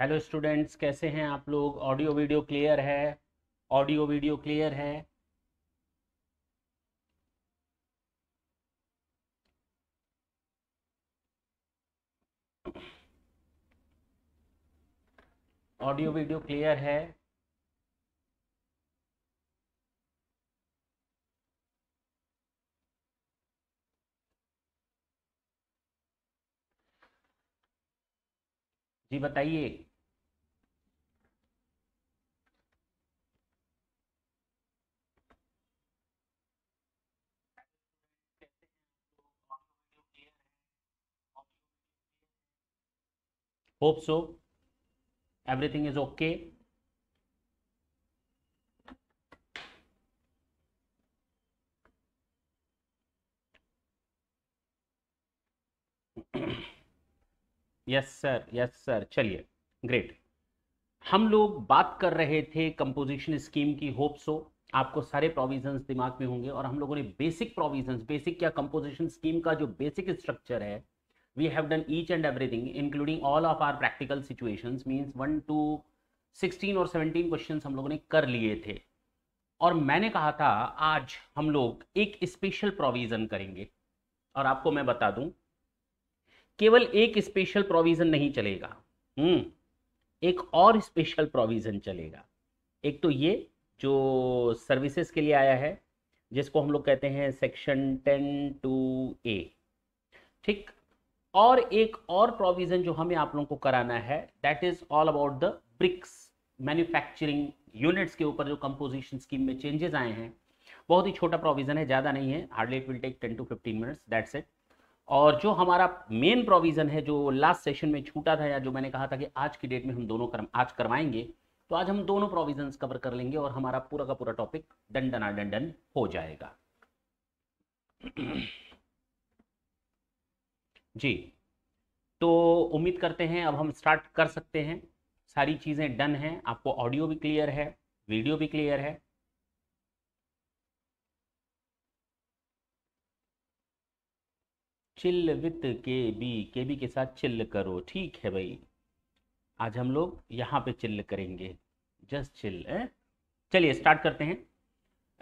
Hello students कैसे हैं आप लोग ऑडियो वीडियो क्लियर है ऑडियो वीडियो क्लियर है ऑडियो वीडियो क्लियर है जी बताइए hope so everything is okay Mm-hmm. Yes sir yes sir चलिए ग्रेट हम लोग बात कर रहे थे कंपोजिशन स्कीम की होप सो आपको सारे प्रोविजंस दिमाग में होंगे और हम लोगों ने बेसिक प्रोविजंस बेसिक क्या कंपोजिशन स्कीम का जो बेसिक स्ट्रक्चर है we have done each and everything including all of our practical situations means one two sixteen और सेवनटीन क्वेश्चन हम लोगों ने कर लिए थे और मैंने कहा था आज हम लोग एक स्पेशल प्रोविज़न करेंगे और आपको मैं बता दूं केवल एक स्पेशल प्रोविजन नहीं चलेगा हम्म एक और स्पेशल प्रोविजन चलेगा एक तो ये जो सर्विसेज के लिए आया है जिसको हम लोग कहते हैं सेक्शन टेन टू ए ठीक और एक और प्रोविजन जो हमें आप लोगों को कराना है that is all about the bricks manufacturing units के ऊपर जो कंपोजिशन स्कीम में चेंजेस आए हैं बहुत ही छोटा प्रोविजन है ज़्यादा नहीं है hardly it will take ten to fifteen minutes that's it और जो हमारा मेन प्रोविज़न है जो लास्ट सेशन में छूटा था या जो मैंने कहा था कि आज की डेट में हम दोनों कर, आज करवाएंगे तो आज हम दोनों प्रोविजन कवर कर लेंगे और हमारा पूरा का पूरा टॉपिक डंडना डंडन हो जाएगा जी तो उम्मीद करते हैं अब हम स्टार्ट कर सकते हैं सारी चीज़ें डन हैं आपको ऑडियो भी क्लियर है वीडियो भी क्लियर है chill with K B K B के साथ चिल्ल करो ठीक है भाई आज हम लोग यहाँ पे चिल्ल करेंगे जस्ट चिल्ल चलिए स्टार्ट करते हैं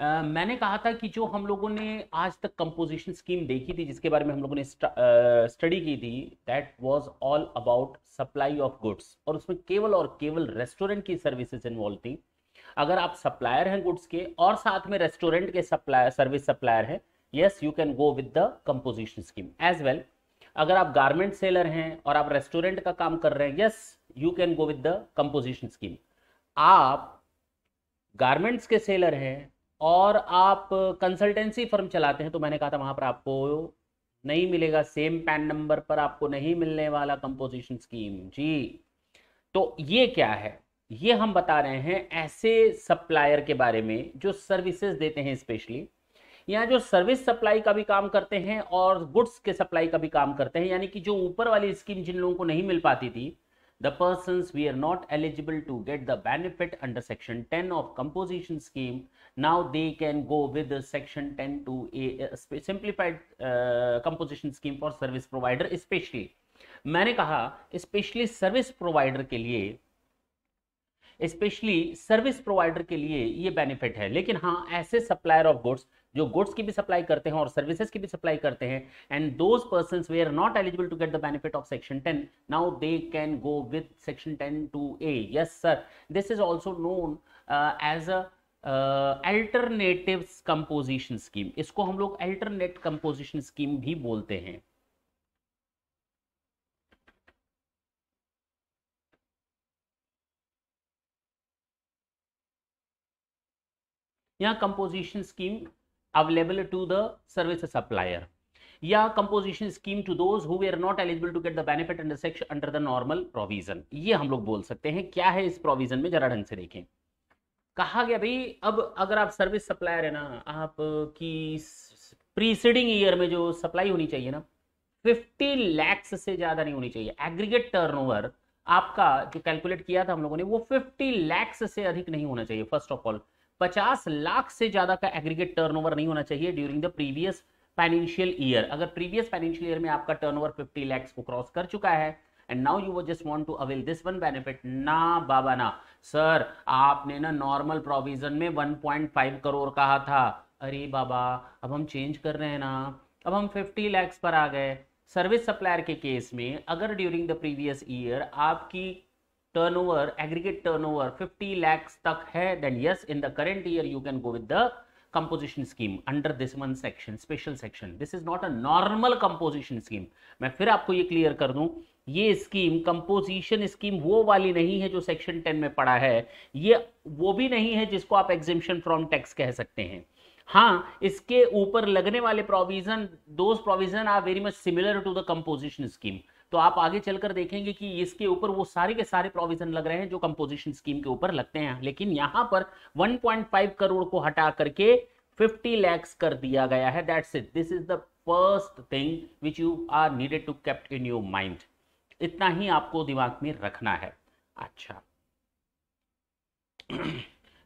Uh, मैंने कहा था कि जो हम लोगों ने आज तक कंपोजिशन स्कीम देखी थी जिसके बारे में हम लोगों ने स्टडी uh, की थी that was all about supply of goods और उसमें केवल और केवल रेस्टोरेंट की सर्विसेज इन्वॉल्व थी अगर आप सप्लायर हैं गुड्स के और साथ में रेस्टोरेंट के सप्लायर सर्विस सप्लायर हैं yes you can go with the composition scheme as well अगर आप गारमेंट सेलर हैं और आप रेस्टोरेंट का काम कर रहे हैं yes you can go with the composition scheme आप गारमेंट्स के सेलर हैं और आप कंसल्टेंसी फर्म चलाते हैं तो मैंने कहा था वहां पर आपको नहीं मिलेगा सेम पैन नंबर पर आपको नहीं मिलने वाला कंपोजिशन स्कीम जी तो ये क्या है ये हम बता रहे हैं ऐसे सप्लायर के बारे में जो सर्विसेज देते हैं स्पेशली यहाँ जो सर्विस सप्लाई का भी काम करते हैं और गुड्स के सप्लाई का भी काम करते हैं यानी कि जो ऊपर वाली स्कीम जिन लोगों को नहीं मिल पाती थी the person we are not eligible to get the benefit under section ten of composition scheme now they can go with section ten two A simplified composition scheme for service provider specially मैंने कहा specially service provider के लिए specially service provider के लिए ये benefit है लेकिन हाँ ऐसे सप्लायर ऑफ गुड्स जो गुड्स की भी सप्लाई करते हैं और सर्विसेज की भी सप्लाई करते हैं and those person they are not eligible to get the benefit of section ten now they can go with section ten two A yes sir this is also known as a alternative composition scheme इसको हम लोग alternate composition scheme भी बोलते हैं या composition scheme available to the service supplier या composition scheme to those who are not eligible to get the benefit under section under the normal provision ये हम लोग बोल सकते हैं क्या है इस प्रोविजन में जरा ढंग से देखें कहा गया भाई अब अगर आप सर्विस सप्लायर है ना आप की प्रीसीडिंग ईयर में जो सप्लाई होनी चाहिए ना 50 लैक्स से ज़्यादा नहीं होनी चाहिए एग्रीगेट टर्नओवर आपका जो कैलकुलेट किया था हम लोगों ने वो 50 लैक्स से अधिक नहीं होना चाहिए फर्स्ट ऑफ ऑल पचास लाख से ज्यादा का एग्रीगेट टर्नओवर नहीं होना चाहिए during the previous financial year अगर प्रीवियस फाइनेंशियल ईयर में आपका टर्नओवर 50 लाख को क्रॉस कर चुका है and now you just want to avail this one benefit ना बाबा ना सर आपने ना नॉर्मल प्रोविजन में 1.5 करोड़ कहा था अरे बाबा अब हम चेंज कर रहे हैं ना अब हम फिफ्टी लैक्स पर आ गए सर्विस सप्लायर के केस में अगर ड्यूरिंग द प्रीवियस ईयर आपकी turnover aggregate turnover 50 lakhs tak hai then yes in the current year you can go with the composition scheme under this one section special section this is not a normal composition scheme मैं फिर आपको ये clear कर दूं ये scheme composition scheme वो वाली नहीं है जो सेक्शन 10 में पड़ा है ये वो भी नहीं है जिसको आप एग्जिम्शन फ्रॉम टैक्स कह सकते हैं हाँ इसके ऊपर लगने वाले provision those provision are very much similar to the composition scheme तो आप आगे चलकर देखेंगे कि इसके ऊपर वो सारे के सारे प्रोविजन लग रहे हैं जो कंपोजिशन स्कीम के ऊपर लगते हैं लेकिन यहां पर 1.5 करोड़ को हटा करके 50 लैक्स कर दिया गया है that's it this is the first thing which you are needed to kept in your mind इतना ही आपको दिमाग में रखना है अच्छा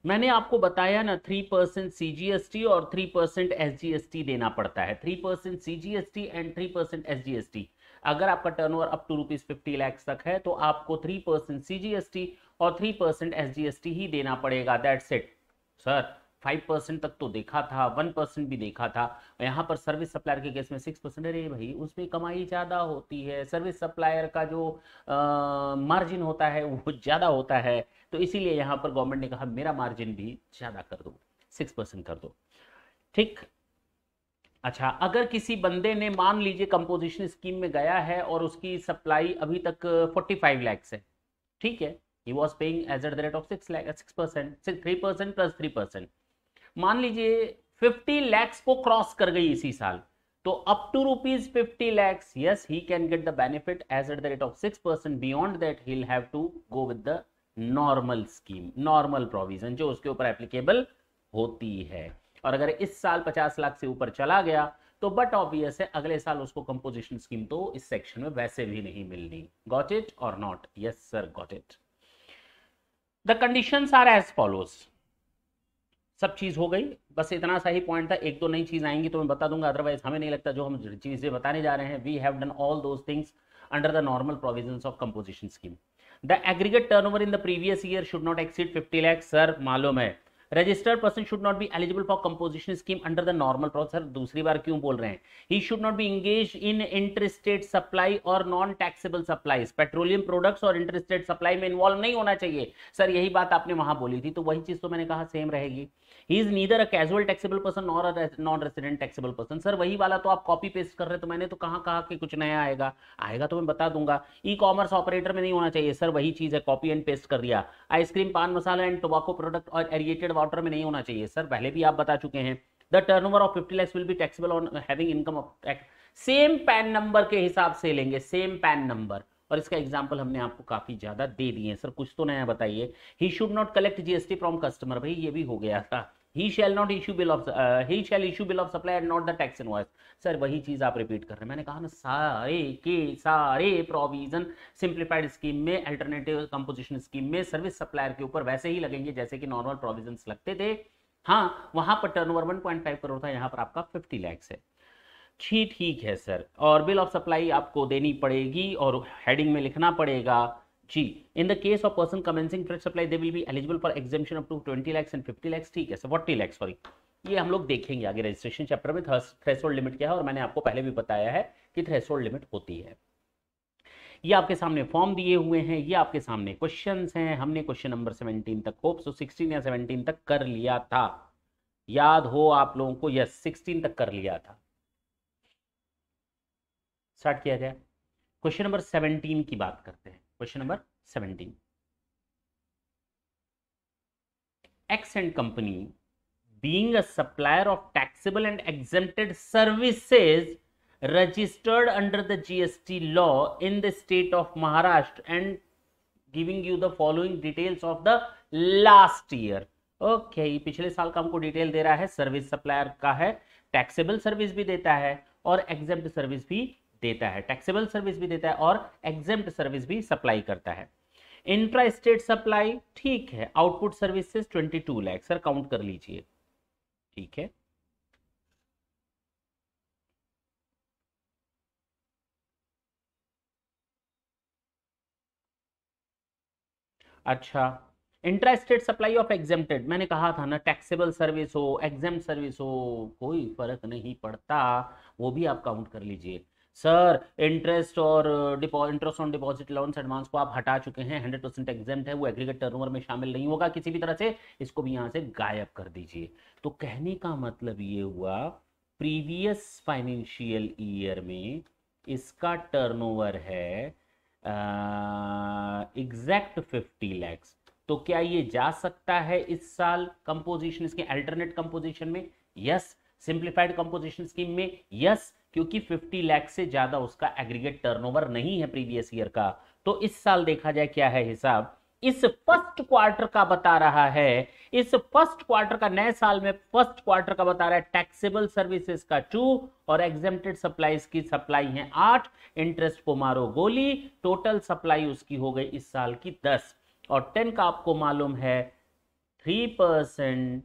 मैंने आपको बताया ना three percent C G S T और three percent S G S T देना पड़ता है three percent C G S T and three percent S G S T अगर आपका over up to rupees fifty lakhs तक है तो आपको थ्री परसेंट सीजीएसटी और थ्री परसेंट एसजीएसटी ही देना पड़ेगा that set sir five percent तक तो देखा था वन परसेंट भी देखा था यहाँ पर सर्विस सप्लायर के केस में सिक्स परसेंट अरे भाई उसमें कमाई ज़्यादा होती है सर्विस सप्लायर का जो मार्जिन होता है वो ज़्यादा होता है तो इसीलिए यहाँ पर गवर्नमेंट ने कहा मेरा मार्जिन भी ज़्यादा कर दो सिक्स परसेंट कर दो ठीक अच्छा अगर किसी बंदे ने मान लीजिए कंपोजिशन स्कीम में गया है और उसकी सप्लाई अभी तक 45 लैक्स है ठीक है he was paying as at the rate of six lakh six percent three percent plus three percent मान लीजिए 50 लैक्स को क्रॉस कर गई इसी साल तो up to rupees fifty lakhs yes he can get the benefit as at the rate of six percent beyond that he have to go with the normal scheme normal provision जो उसके ऊपर एप्लीकेबल होती है और अगर इस साल पचास लाख से ऊपर चला गया तो बट ऑब्वियस है अगले साल उसको कंपोजिशन स्कीम तो इस सेक्शन में वैसे भी नहीं मिलनी गॉट इट और not yes sir got it the condition are as follows सब चीज हो गई बस इतना सा ही पॉइंट था एक दो नई चीज आएंगी तो मैं बता दूंगा अदरवाइज हमें नहीं लगता जो हम चीजें बताने जा रहे हैं we have done all those things the normal provision of composition scheme the aggregate turn over in the previous year should not exceed 50 lakhs sir मालूम है registered person should not be eligible for composition scheme under the normal processor दूसरी बार क्यों बोल रहे हैं he should not be engage in interstate supply और non taxable supplies petroleum products और इंटरस्टेट सप्लाई में इन्वॉल्व नहीं होना चाहिए सर यही बात आपने वहां बोली थी तो वही चीज तो मैंने कहा सेम रहेगी he is neither a casual taxable person nor a non resident taxable person sir वही वाला तो आप कॉपी पेस्ट कर रहे तो मैंने तो कहाँ कहा कि कुछ नया आएगा आएगा तो मैं बता दूंगा ई कॉमर्स ऑपरेटर में नहीं होना चाहिए सर वही चीज़ है कॉपी एंड पेस्ट कर दिया ice cream pan masala and tobacco product और एरिएटेड वाटर में नहीं होना चाहिए सर पहले भी आप बता चुके हैं the turn over of fifty lakhs will be taxable on having income of tax same PAN number के हिसाब से लेंगे सेम पैन नंबर और इसका एग्जाम्पल हमने आपको काफी ज्यादा दे दिए सर कुछ तो नया बताइए he should not collect GST from customer भाई ये भी हो गया था shall not not bill bill of uh, he shall issue bill of supply and not the tax invoice sir वही चीज आप रिपीट कर रहे हैं मैंने कहा ना सारे के सारे प्रोविजन सिंप्लीफाइड स्कीम में अल्टरनेटिव कंपोजिशन स्कीम में सर्विस सप्लायर के ऊपर वैसे ही लगेंगे जैसे कि नॉर्मल प्रोविजन लगते थे हाँ वहां पर टर्नओवर 1.5 करोड़ था यहाँ पर आपका 50 लैक्स है ठीक ठीक है सर और बिल ऑफ सप्लाई आपको देनी पड़ेगी और हेडिंग में लिखना पड़ेगा G. In the case of person commencing fresh supply, they will be eligible for exemption up to 20 lakhs and 50 lakhs. ठीक है, 40 lakhs sorry. ये हम लोग देखेंगे आगे रजिस्ट्रेशन चैप्टर में थ्रेशोल्ड लिमिट क्या है और मैंने आपको पहले भी बताया है कि थ्रेशोल्ड लिमिट होती है ये आपके सामने फॉर्म दिए हुए हैं ये आपके सामने क्वेश्चंस हैं हमने क्वेश्चन नंबर 17 तक होप सो 16 या 17 तक कर लिया था याद हो आप लोगों को यस 16 तक कर लिया था स्टार्ट किया जाए क्वेश्चन नंबर सेवनटीन की बात करते हैं question number seventeen X and company being supplier of taxable and exempted services registered under the GST law in the state of Maharashtra and giving you the following details of the last year okay पिछले साल का हमको detail दे रहा है service supplier का है taxable service भी देता है और एग्जेप्ट सर्विस भी देता है टैक्सेबल सर्विस भी देता है और एग्जाम सर्विस भी सप्लाई करता है इंट्रा स्टेट सप्लाई ठीक है output services 22 lakh sir count कर लीजिए ठीक है अच्छा intra state supply of exempted मैंने कहा था ना टैक्सेबल सर्विस हो एग्जाम सर्विस हो कोई फर्क नहीं पड़ता वो भी आप काउंट कर लीजिए सर इंटरेस्ट और interest on deposit loans advance को आप हटा चुके हैं हंड्रेड परसेंट एग्जाम है वो एग्रीगेट टर्नओवर में शामिल नहीं होगा किसी भी तरह से इसको भी यहाँ से गायब कर दीजिए तो कहने का मतलब ये हुआ प्रीवियस फाइनेंशियल ईयर में इसका टर्नओवर है एग्जैक्ट फिफ्टी लैक्स तो क्या ये जा सकता है इस साल कंपोजिशन इसके अल्टरनेट कंपोजिशन में यस सिंप्लीफाइड कंपोजिशन स्कीम में यस क्योंकि 50 लाख से ज़्यादा उसका एग्रीगेट टर्नओवर नहीं है प्रीवियस ईयर का तो इस साल देखा जाए क्या है हिसाब इस फर्स्ट क्वार्टर का बता रहा है इस फर्स्ट क्वार्टर का नए साल में फर्स्ट क्वार्टर का बता रहा है टैक्सेबल सर्विसेज का टू और एग्जेप्टेड सप्लाईज की सप्लाई है आठ इंटरेस्ट को मारो गोली टोटल सप्लाई उसकी हो गई इस साल की दस और टेन का आपको मालूम है थ्री परसेंट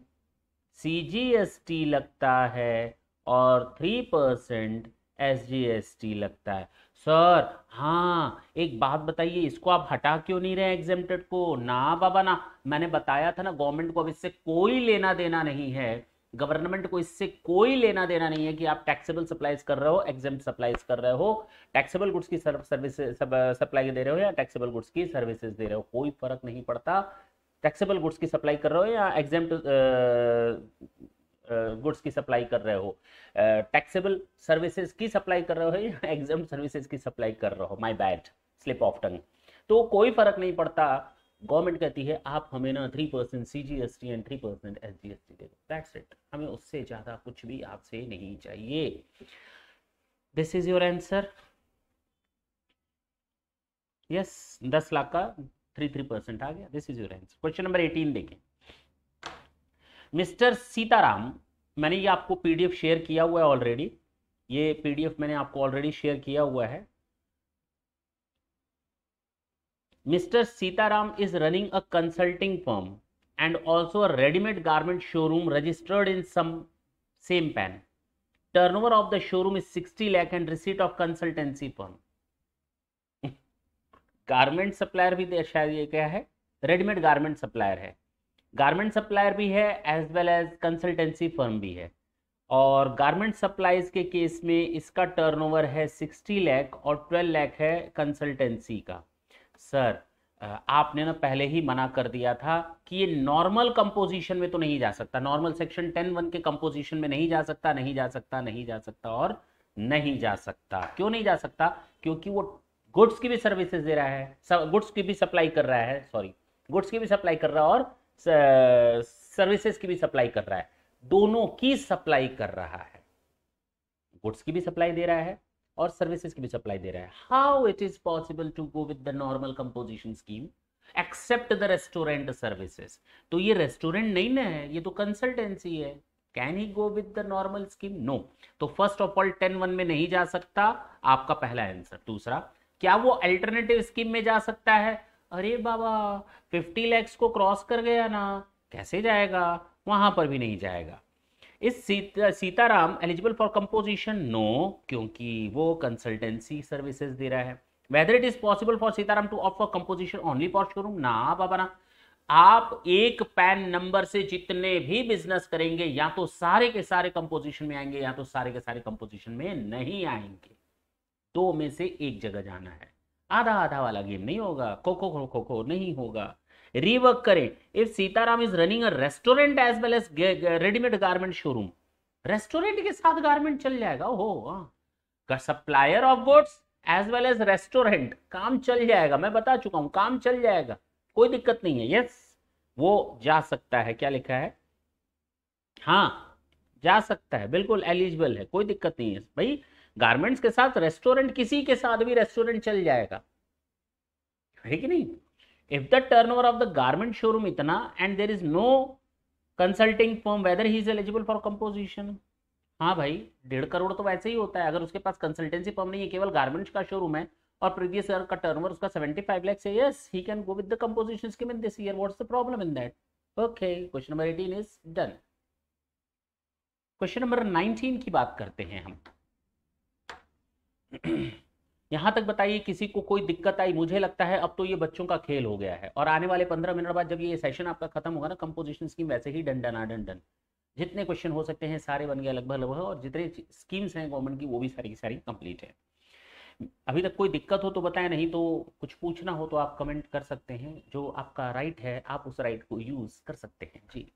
सी लगता है और three percent S G S T लगता है सर हाँ एक बात बताइए इसको आप हटा क्यों नहीं रहे एग्जेम्प्टेड को ना बाबा ना मैंने बताया था ना गवर्नमेंट को अब इससे कोई लेना देना नहीं है गवर्नमेंट को इससे कोई लेना देना नहीं है कि आप टैक्सेबल सप्लाईज कर रहे हो एग्जाम सप्लाईज कर रहे हो टैक्सेबल गुड्स की सर्विस सप्लाई दे रहे हो या टैक्सेबल गुड्स की सर्विसेज दे रहे हो कोई फर्क नहीं पड़ता टैक्सेबल गुड्स की सप्लाई कर रहे हो या एग्जाम गुड्स की सप्लाई कर रहे हो टैक्सेबल सर्विसेज की सप्लाई कर रहे हो या एग्जाम सर्विसेज की सप्लाई कर रहे हो my bad slip of tongue तो कोई फर्क नहीं पड़ता गवर्नमेंट कहती है आप हमें ना three percent C G S T and three percent S G S T दे दैट्स इट हमें उससे ज़्यादा कुछ भी आपसे नहीं चाहिए this is your answer yes दस लाख का थ्री थ्री परसेंट आ गया this is your answer question number eighteen देखें मिस्टर सीताराम मैंने ये आपको पीडीएफ शेयर किया हुआ है ऑलरेडी ये पीडीएफ मैंने आपको ऑलरेडी शेयर किया हुआ है mister Sitaram is running a consulting firm and also a readymade garment showroom registered in some same PAN turnover of the showroom is sixty lakh and receipt of consultancy firm garment supplier भी शायद ये क्या है readymade garment supplier है garment supplier भी है as well as consultancy firm भी है और गारमेंट सप्लाईज के केस में इसका टर्नओवर है 60 लाख और 12 लाख है कंसल्टेंसी का सर आपने ना पहले ही मना कर दिया था कि ये नॉर्मल कंपोजिशन में तो नहीं जा सकता नॉर्मल सेक्शन टेन वन के कंपोजिशन में नहीं जा सकता नहीं जा सकता नहीं जा सकता और नहीं जा सकता क्यों नहीं जा सकता क्योंकि वो गुड्स की भी सर्विसेज दे रहा है गुड्स की भी सप्लाई कर रहा है सॉरी गुड्स की भी सप्लाई कर रहा है और सर्विसेज की भी सप्लाई कर रहा है दोनों की सप्लाई कर रहा है गुड्स की भी सप्लाई दे रहा है और सर्विसेज की भी सप्लाई दे रहा है how it is possible to go with the normal composition scheme except the restaurant services तो ये रेस्टोरेंट नहीं ना है ये तो कंसल्टेंसी है can he go with the normal scheme no तो first of all ten one में नहीं जा सकता आपका पहला आंसर दूसरा क्या वो अल्टरनेटिव स्कीम में जा सकता है अरे बाबा फिफ्टी लैक्स को क्रॉस कर गया ना कैसे जाएगा वहां पर भी नहीं जाएगा इस Sita Sitaram eligible for composition no क्योंकि वो कंसल्टेंसी सर्विसेज दे रहा है whether it is possible for Sitaram to opt for composition only for showroom ना बाबा ना आप एक पैन नंबर से जितने भी बिजनेस करेंगे या तो सारे के सारे कंपोजिशन में आएंगे या तो सारे के सारे कंपोजिशन में नहीं आएंगे दो में से एक जगह जाना है आधा आधा वाला गेम नहीं होगा खो खो खो खो नहीं होगा रीवर्क करें if Sitaram is running a restaurant as well as readymade garment showroom restaurant के साथ गारमेंट चल जाएगा हो supplier of goods as well as restaurant काम चल जाएगा मैं बता चुका हूं काम चल जाएगा कोई दिक्कत नहीं है यस वो जा सकता है क्या लिखा है हाँ जा सकता है बिल्कुल एलिजिबल है कोई दिक्कत नहीं है भाई गारमेंट्स के साथ रेस्टोरेंट किसी के साथ भी रेस्टोरेंट चल जाएगा है कि नहीं if the turnover of the garment showroom इतना and there is no consulting firm whether he is eligible for composition हाँ भाई डेढ़ करोड़ तो वैसे ही होता है अगर उसके पास कंसल्टेंसी फॉर्म नहीं है केवल गारमेंट्स का शोरूम है और प्रीवियस ईयर का टर्नओवर उसका सेवेंटी फाइव लैक्स है yes he can go with the composition scheme in this year what's the problem in that okay question number eighteen is done question number nineteen की बात करते हैं हम यहाँ तक बताइए किसी को कोई दिक्कत आई मुझे लगता है अब तो ये बच्चों का खेल हो गया है और आने वाले पंद्रह मिनट बाद जब ये सेशन आपका खत्म होगा ना कंपोजिशन स्कीम वैसे ही डन डन डन डन जितने क्वेश्चन हो सकते हैं सारे बन गए लगभग लगभग और जितने स्कीम्स हैं गवर्नमेंट की वो भी सारी की सारी कंप्लीट है अभी तक कोई दिक्कत हो तो बताएं नहीं तो कुछ पूछना हो तो आप कमेंट कर सकते हैं जो आपका राइट है आप उस राइट को यूज़ कर सकते हैं जी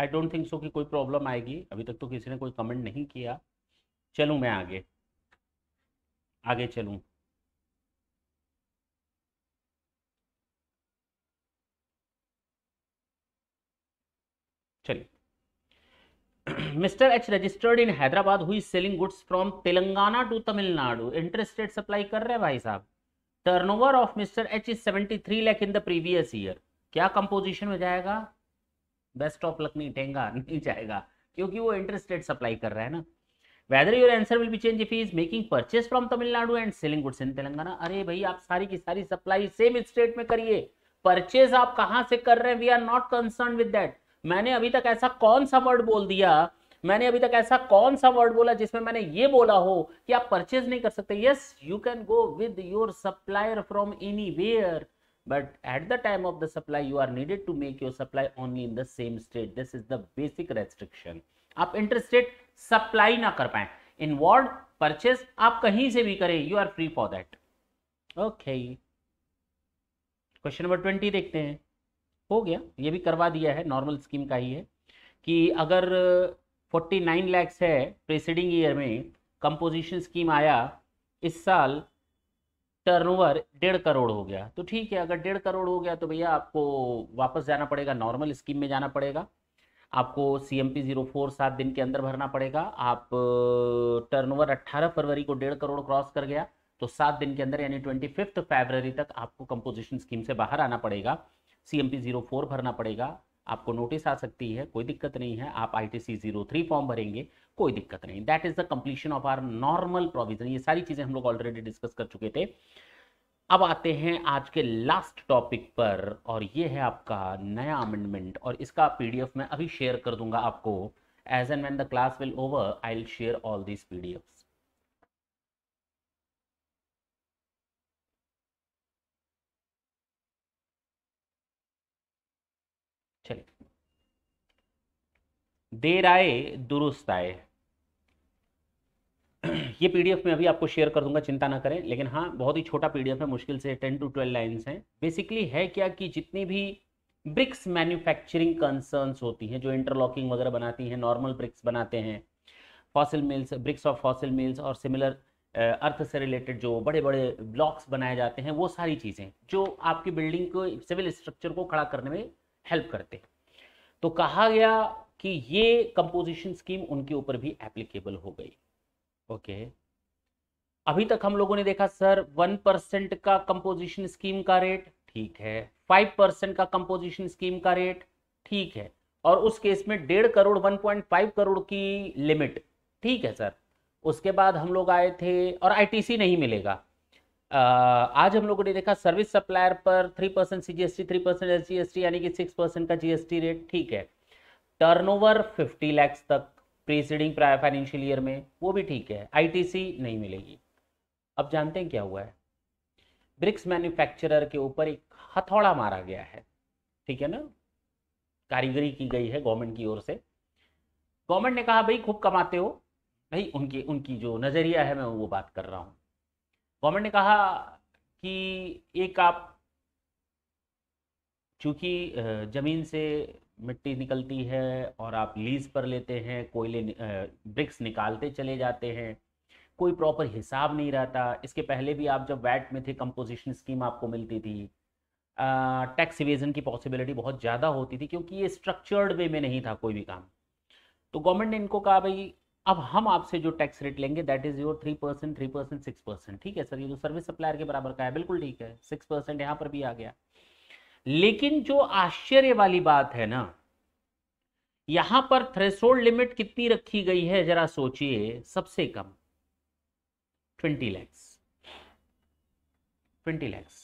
आई डोंट थिंक सो कि कोई प्रॉब्लम आएगी अभी तक तो किसी ने कोई कमेंट नहीं किया चलूँ मैं आगे आगे चलूँ चलिए mister H registered in Hyderabad हुई selling goods from Telangana to Tamil Nadu interested supply कर रहे हैं भाई साहब turnover of mister H is seventy three lakh in the previous year क्या कंपोजिशन में जाएगा बेस्ट ऑफ लक नहीं ठेंगा नहीं जाएगा क्योंकि वो इंटरेस्ट रेट सप्लाई कर रहा है ना whether your answer will be change if is making purchase from Tamil Nadu and selling goods in Telangana अरे भाई आप सारी की सारी सप्लाई सेम स्टेट में करिए परचेज आप कहां से कर रहे हैं we are not concern with that मैंने अभी तक ऐसा कौन सा वर्ड बोल दिया मैंने अभी तक ऐसा कौन सा वर्ड बोला जिसमें मैंने ये बोला हो कि आप परचेज नहीं कर सकते yes you can go with your supplier from anywhere but at the time of the supply you are needed to make your supply only in the same state this is the basic restriction आप interstate supply ना कर पाए inward purchase आप कहीं से भी करें you are free for that okay question number twenty देखते हैं हो गया ये भी करवा दिया है नॉर्मल स्कीम का ही है कि अगर 49 लाख है प्रेसिडिंग ईयर में कंपोजिशन स्कीम आया इस साल टर्नओवर डेढ़ करोड़ हो गया तो ठीक है अगर डेढ़ करोड़ हो गया तो भैया आपको वापस जाना पड़ेगा नॉर्मल स्कीम में जाना पड़ेगा आपको C M P zero four सात दिन के अंदर भरना पड़ेगा आप टर्नओवर अट्ठारह फरवरी को डेढ़ करोड़ क्रॉस कर गया तो सात दिन के अंदर यानी ट्वेंटी फिफ्थ फेबररी तक आपको कंपोजिशन स्कीम से बाहर आना पड़ेगा C M P zero four भरना पड़ेगा आपको नोटिस आ सकती है कोई दिक्कत नहीं है आप I T C zero three form भरेंगे कोई दिक्कत नहीं that is the completion of our normal provision ये सारी चीजें हम लोग ऑलरेडी डिस्कस कर चुके थे अब आते हैं आज के लास्ट टॉपिक पर और ये है आपका नया अमेंडमेंट और इसका पीडीएफ मैं अभी शेयर कर दूंगा आपको as and when the class will over I will share all the PDFs देर आए दुरुस्त आए ये पीडीएफ में अभी आपको शेयर कर दूंगा चिंता ना करें लेकिन हाँ बहुत ही छोटा पीडीएफ है मुश्किल से टेन टू ट्वेल्व लाइन्स हैं बेसिकली है क्या कि जितनी भी ब्रिक्स मैन्युफैक्चरिंग कंसर्न्स होती हैं जो इंटरलॉकिंग वगैरह बनाती हैं नॉर्मल ब्रिक्स बनाते हैं fossil meals bricks of fossil meals और सिमिलर अर्थ से रिलेटेड जो बड़े बड़े ब्लॉक्स बनाए जाते हैं वो सारी चीज़ें जो आपकी बिल्डिंग को सिविल स्ट्रक्चर को खड़ा करने में हेल्प करते हैं तो कहा गया कि ये कंपोजिशन स्कीम उनके ऊपर भी एप्लीकेबल हो गई ओके अभी तक हम लोगों ने देखा सर वन परसेंट का कंपोजिशन स्कीम का रेट ठीक है फाइव परसेंट का कंपोजिशन स्कीम का रेट ठीक है और उस केस में डेढ़ crore one point five crore की लिमिट ठीक है सर उसके बाद हम लोग आए थे और आईटीसी नहीं मिलेगा आज हम लोगों ने देखा सर्विस सप्लायर पर three percent C G S T three percent S G S T यानी कि सिक्स परसेंट का जीएसटी रेट ठीक है टर्नओवर 50 लैक्स तक प्रीसीडिंग फाइनेंशियल ईयर में वो भी ठीक है आईटीसी नहीं मिलेगी अब जानते हैं क्या हुआ है ब्रिक्स मैन्युफैक्चरर के ऊपर एक हथौड़ा मारा गया है ठीक है ना कारीगरी की गई है गवर्नमेंट की ओर से गवर्नमेंट ने कहा भाई खूब कमाते हो भाई उनकी उनकी जो नज़रिया है मैं वो बात कर रहा हूँ गवर्नमेंट ने कहा कि एक आप चूंकि ज़मीन से मिट्टी निकलती है और आप लीज पर लेते हैं कोयले ब्रिक्स निकालते चले जाते हैं कोई प्रॉपर हिसाब नहीं रहता इसके पहले भी आप जब वैट में थे कंपोजिशन स्कीम आपको मिलती थी टैक्स इवेजन की पॉसिबिलिटी बहुत ज़्यादा होती थी क्योंकि ये स्ट्रक्चर्ड वे में नहीं था कोई भी काम तो गवर्नमेंट ने इनको कहा भाई अब हम आपसे जो टैक्स रेट लेंगे that is your three percent three percent six percent ठीक है सर ये जो सर्विस सप्लायर के बराबर का है बिल्कुल ठीक है सिक्स परसेंट यहाँ पर भी आ गया लेकिन जो आश्चर्य वाली बात है ना यहां पर थ्रेसोल्ड लिमिट कितनी रखी गई है जरा सोचिए सबसे कम ट्वेंटी लैक्स ट्वेंटी लैक्स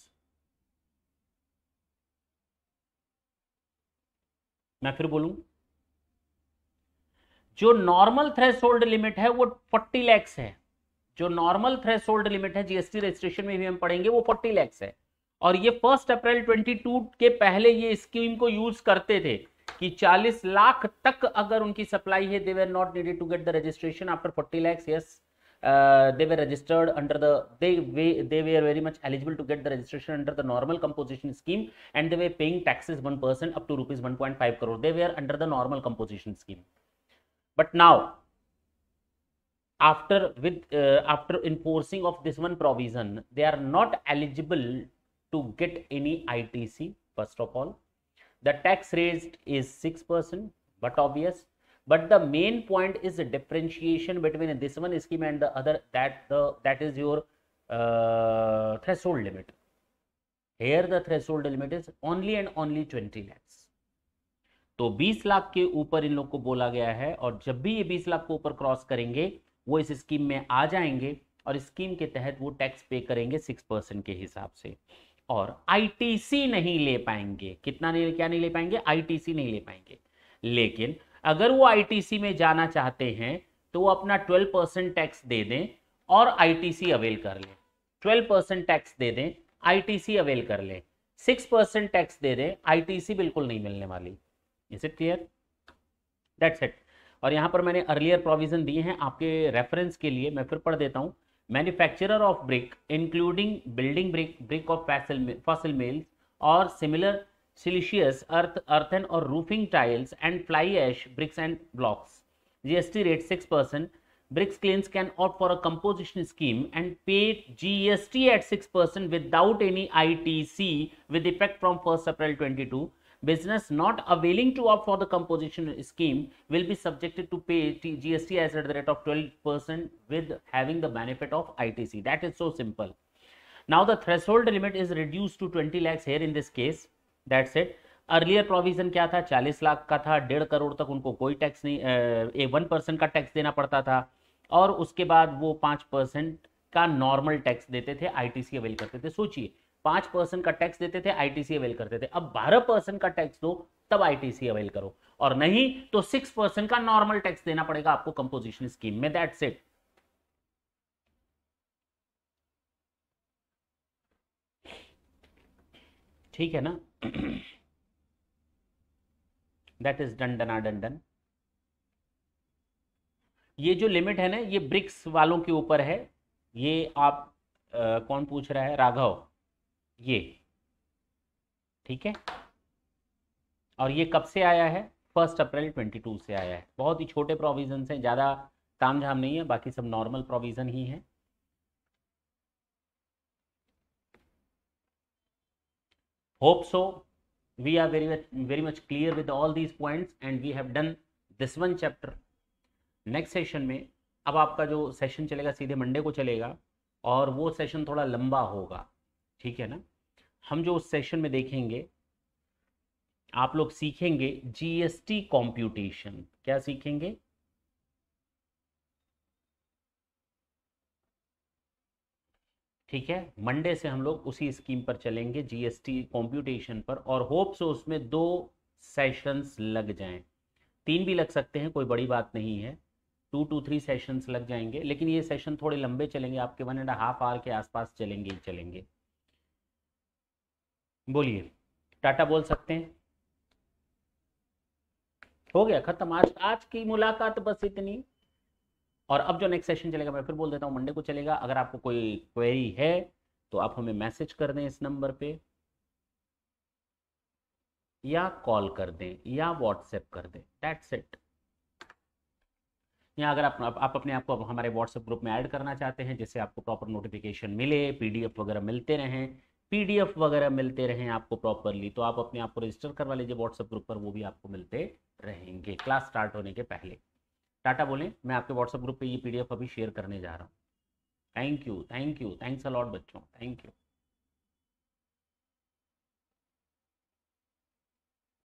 मैं फिर बोलूं जो नॉर्मल थ्रेशोल्ड लिमिट है वो फोर्टी लैक्स है जो नॉर्मल थ्रेशोल्ड लिमिट है जीएसटी रजिस्ट्रेशन में भी हम पढ़ेंगे वो फोर्टी लैक्स है और ये फर्स्ट अप्रैल 22 के पहले ये स्कीम को यूज करते थे कि 40 लाख तक अगर उनकी सप्लाई है they were not needed to get the registration after 40 lakhs yes they were registered under the they were are very much eligible to get the registration under the normal composition scheme and they were paying taxes one percent up to rupees one point five crore they were are under the normal composition scheme but now after with uh, after enforcing of this one provision they are not eligible to get any ITC, first of all. The tax raised is 6%, but obvious. But the main point is the differentiation between this one scheme and the other, that, the, that is your uh, threshold limit. Here the threshold limit is only and only 20 lakhs. तो 20 लाख के ऊपर इन लोग को बोला गया है और जब भी ये 20 लाख को ऊपर क्रॉस करेंगे वो इस स्कीम में आ जाएंगे और स्कीम के तहत वो टैक्स पे करेंगे सिक्स परसेंट के हिसाब से और आईटीसी नहीं ले पाएंगे कितना नहीं क्या नहीं ले पाएंगे आईटीसी नहीं ले पाएंगे लेकिन अगर वो आईटीसी में जाना चाहते हैं तो वो अपना 12 परसेंट टैक्स दे दें और आईटीसी अवेल कर लें 12 परसेंट टैक्स दे दें आईटीसी अवेल कर लें 6 परसेंट टैक्स दे दें आईटीसी बिल्कुल नहीं मिलने वाली is it clear that's it और यहां पर मैंने अर्लियर प्रोविजन दिए हैं आपके रेफरेंस के लिए मैं फिर पढ़ देता हूं Manufacturer of brick, including building brick, brick of fossil mills or similar siliceous earth, earthen or roofing tiles and fly ash, bricks and blocks. GST rate 6%. Bricks cleans can opt for a composition scheme and pay GST at 6% without any ITC with effect from 1st April 22 business not availing to opt for the composition scheme will be subjected to pay GST as at the rate of 12% with having the benefit of ITC. That is so simple. Now the threshold limit is reduced to 20 lakhs here in this case. That's it. Earlier provision क्या था 40 लाख का था डेढ़ करोड़ तक उनको कोई tax नहीं a one percent का टैक्स देना पड़ता था और उसके बाद वो पाँच परसेंट का नॉर्मल टैक्स देते थे आईटीसी अवेल करते थे सोचिए पांच परसेंट का टैक्स देते थे आईटीसी अवेल करते थे अब बारह परसेंट का टैक्स दो तब आईटीसी अवेल करो और नहीं तो सिक्स परसेंट का नॉर्मल टैक्स देना पड़ेगा आपको कंपोजिशन स्कीम में दैट सेट ठीक है ना दैट इज डंडना डंडन ये जो लिमिट है ना ये ब्रिक्स वालों के ऊपर है ये आप आ, कौन पूछ रहा है राघव ये ठीक है और ये कब से आया है फर्स्ट अप्रैल 22 से आया है बहुत ही छोटे प्रोविजन हैं ज़्यादा तामझाम नहीं है बाकी सब नॉर्मल प्रोविज़न ही है hope so we are very much very much clear with all these points and we have done this one chapter next session में अब आपका जो सेशन चलेगा सीधे मंडे को चलेगा और वो सेशन थोड़ा लंबा होगा ठीक है ना हम जो उस सेशन में देखेंगे आप लोग सीखेंगे जीएसटी कॉम्प्यूटेशन क्या सीखेंगे ठीक है मंडे से हम लोग उसी स्कीम पर चलेंगे जीएसटी कॉम्प्यूटेशन पर और होप सो उसमें दो सेशंस लग जाएं तीन भी लग सकते हैं कोई बड़ी बात नहीं है टू टू थ्री सेशंस लग जाएंगे लेकिन ये सेशन थोड़े लंबे चलेंगे आपके वन एंड हाफ आवर के आसपास चलेंगे ही चलेंगे बोलिए टाटा बोल सकते हैं हो गया खत्म आज आज की मुलाकात बस इतनी और अब जो नेक्स्ट सेशन चलेगा मैं फिर बोल देता हूँ मंडे को चलेगा अगर आपको कोई क्वेरी है तो आप हमें मैसेज कर दें इस नंबर पे या कॉल कर दें या व्हाट्सएप कर दें दैट्स इट या अगर आप आप अपने आप को हमारे व्हाट्सएप ग्रुप में ऐड करना चाहते हैं जिससे आपको प्रॉपर नोटिफिकेशन मिले पीडीएफ वगैरह मिलते रहें पीडीएफ वगैरह मिलते रहें आपको प्रॉपरली तो आप अपने आप को रजिस्टर करवा लीजिए व्हाट्सएप ग्रुप पर वो भी आपको मिलते रहेंगे क्लास स्टार्ट होने के पहले टाटा बोलें मैं आपके व्हाट्सएप ग्रुप पे ये पीडीएफ अभी शेयर करने जा रहा हूँ thank you thank you thanks a lot बच्चों थैंक यू